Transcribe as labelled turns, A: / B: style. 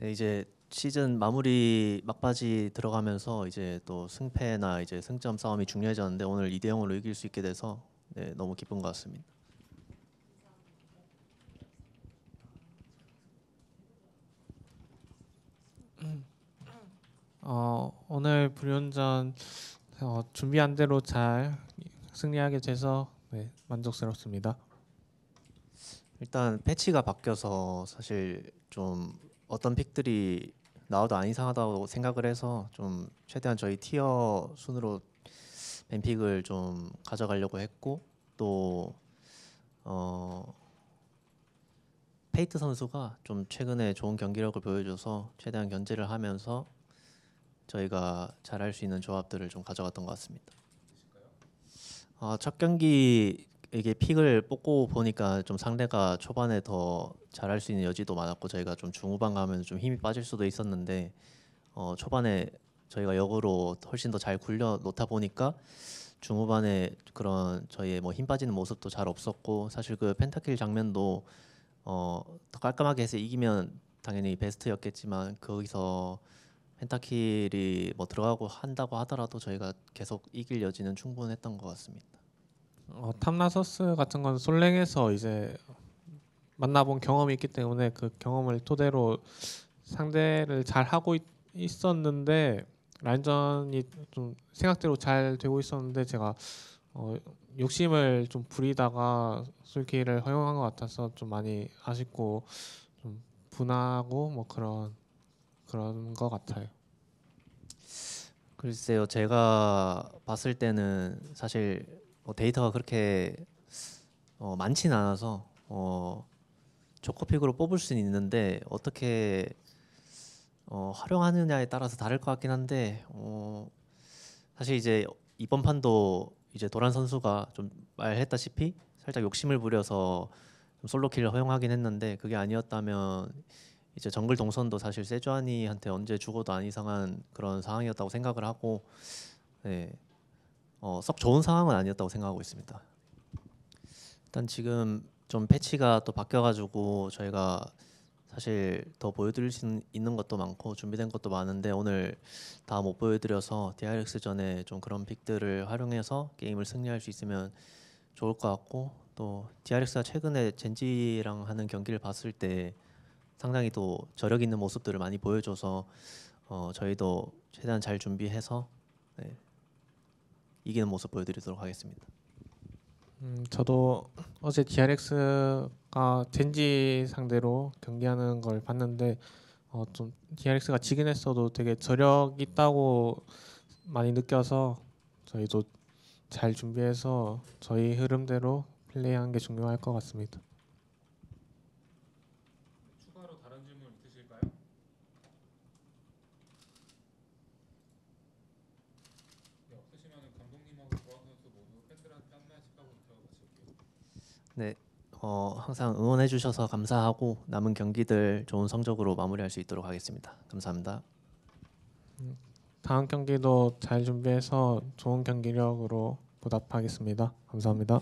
A: 네, 이제 시즌 마무리 막바지 들어가면서 이제 또 승패나 이제 승점 싸움이 중요해졌는데 오늘 이대형으로 이길 수 있게 돼서 네, 너무 기쁜 것 같습니다.
B: 어, 오늘 불연전 어, 준비한 대로 잘 승리하게 돼서 네, 만족스럽습니다.
A: 일단 패치가 바뀌어서 사실 좀 어떤 픽들이 나와도 안 이상하다고 생각을 해서 좀 최대한 저희 티어 순으로 뱀픽을 좀 가져가려고 했고 또 어, 페이트 선수가 좀 최근에 좋은 경기력을 보여줘서 최대한 견제를 하면서 저희가 잘할 수 있는 조합들을 좀 가져갔던 것 같습니다. 어, 첫 경기 이게 픽을 뽑고 보니까 좀 상대가 초반에 더 잘할 수 있는 여지도 많았고 저희가 좀 중후반 가면 좀 힘이 빠질 수도 있었는데 어, 초반에 저희가 역으로 훨씬 더 잘 굴려 놓다 보니까 중후반에 그런 저희의 뭐 힘 빠지는 모습도 잘 없었고 사실 그 펜타킬 장면도 어, 더 깔끔하게 해서 이기면 당연히 베스트였겠지만 거기서 펜타킬이 뭐 들어가고 한다고 하더라도 저희가 계속 이길 여지는 충분했던 것 같습니다.
B: 어, 탐라서스 같은 건 솔랭에서 이제 만나본 경험이 있기 때문에 그 경험을 토대로 상대를 잘 하고 있, 었는데 라인전이 좀 생각대로 잘 되고 있었는데 제가 어, 욕심을 좀 부리다가 솔키를 허용한 것 같아서 좀 많이 아쉽고 좀 분하고 뭐 그런 그런 것 같아요.
A: 글쎄요, 제가 봤을 때는 사실 어, 데이터가 그렇게 어, 많진 않아서 어, 조커픽으로 뽑을 수는 있는데 어떻게 어, 활용하느냐에 따라서 다를 것 같긴 한데 어, 사실 이제 이번 판도 이제 도란 선수가 좀 말했다시피 살짝 욕심을 부려서 솔로킬을 허용하긴 했는데 그게 아니었다면 이제 정글 동선도 사실 세주안이한테 언제 죽어도 안 이상한 그런 상황이었다고 생각을 하고 네, 어, 썩 좋은 상황은 아니었다고 생각하고 있습니다. 일단 지금 좀 패치가 또 바뀌어가지고 저희가 사실 더 보여드릴 수 있는 것도 많고 준비된 것도 많은데 오늘 다 못 보여드려서 DRX 전에 좀 그런 픽들을 활용해서 게임을 승리할 수 있으면 좋을 것 같고 또 DRX가 최근에 젠지랑 하는 경기를 봤을 때 상당히 또 저력 있는 모습들을 많이 보여줘서 어, 저희도 최대한 잘 준비해서 네, 이기는 모습 보여드리도록 하겠습니다.
B: 음, 저도 어제 DRX가 젠지 상대로 경기하는 걸 봤는데 어, 좀 DRX가 지긴 했어도 되게 저력 있다고 많이 느껴서 저희도 잘 준비해서 저희 흐름대로 플레이하는 게 중요할 것 같습니다. 추가로 다른 질문 있으실까요? 네,
A: 어, 항상 응원해주셔서 감사하고 남은 경기들 좋은 성적으로 마무리할 수 있도록 하겠습니다. 감사합니다.
B: 음, 다음 경기도 잘 준비해서 좋은 경기력으로 보답하겠습니다. 감사합니다.